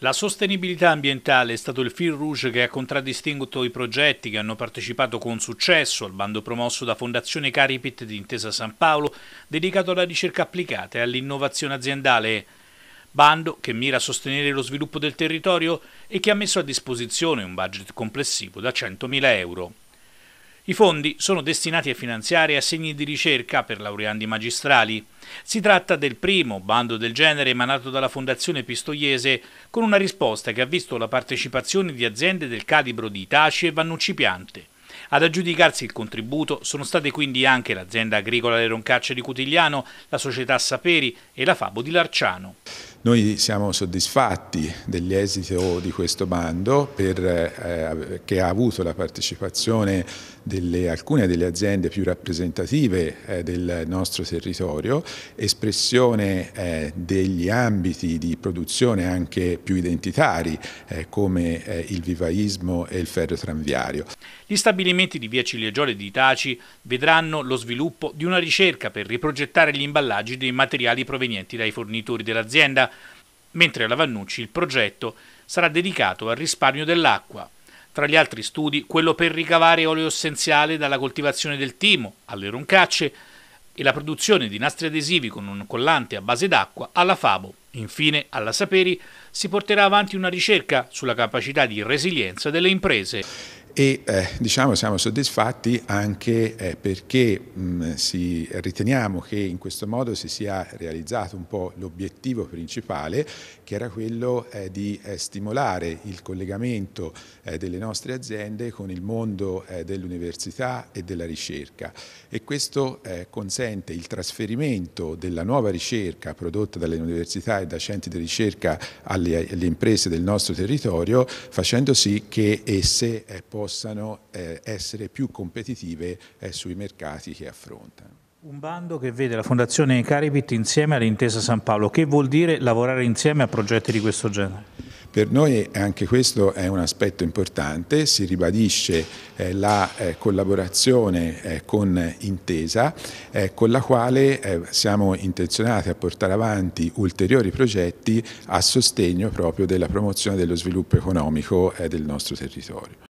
La sostenibilità ambientale è stato il fil rouge che ha contraddistinto i progetti che hanno partecipato con successo al bando promosso da Fondazione Caripit di Intesa San Paolo, dedicato alla ricerca applicata e all'innovazione aziendale. Bando che mira a sostenere lo sviluppo del territorio e che ha messo a disposizione un budget complessivo da 100.000 euro. I fondi sono destinati a finanziare assegni di ricerca per laureandi magistrali. Si tratta del primo bando del genere emanato dalla Fondazione Pistoiese con una risposta che ha visto la partecipazione di aziende del calibro di Itaci e Vannucci Piante. Ad aggiudicarsi il contributo sono state quindi anche l'azienda agricola Le Roncacce di Cutigliano, la società Saperi e la Fabo di Larciano. Noi siamo soddisfatti degli esiti oh, di questo bando per, eh, eh, che ha avuto la partecipazione di alcune delle aziende più rappresentative eh, del nostro territorio, espressione eh, degli ambiti di produzione anche più identitari eh, come eh, il vivaismo e il ferro tranviario. Gli stabilimenti di Via Ciliegiole e di Taci vedranno lo sviluppo di una ricerca per riprogettare gli imballaggi dei materiali provenienti dai fornitori dell'azienda mentre alla Vannucci il progetto sarà dedicato al risparmio dell'acqua. Tra gli altri studi, quello per ricavare olio essenziale dalla coltivazione del timo alle roncacce e la produzione di nastri adesivi con un collante a base d'acqua alla Fabo. Infine, alla Saperi si porterà avanti una ricerca sulla capacità di resilienza delle imprese e eh, diciamo siamo soddisfatti anche eh, perché mh, mm, si, riteniamo che in questo modo si sia realizzato un po' l'obiettivo principale che era quello eh, di eh, stimolare il collegamento eh, delle nostre aziende con il mondo eh, dell'università e della ricerca e questo consente il trasferimento della nuova ricerca prodotta dalle università e da centri di ricerca alle, alle imprese del nostro territorio facendo sì che esse eh, possano possano eh, essere più competitive eh, sui mercati che affrontano. Un bando che vede la Fondazione Caribit insieme all'Intesa San Paolo, che vuol dire lavorare insieme a progetti di questo genere? Per noi anche questo è un aspetto importante, si ribadisce eh, la eh, collaborazione eh, con Intesa eh, con la quale eh, siamo intenzionati a portare avanti ulteriori progetti a sostegno proprio della promozione dello sviluppo economico eh, del nostro territorio.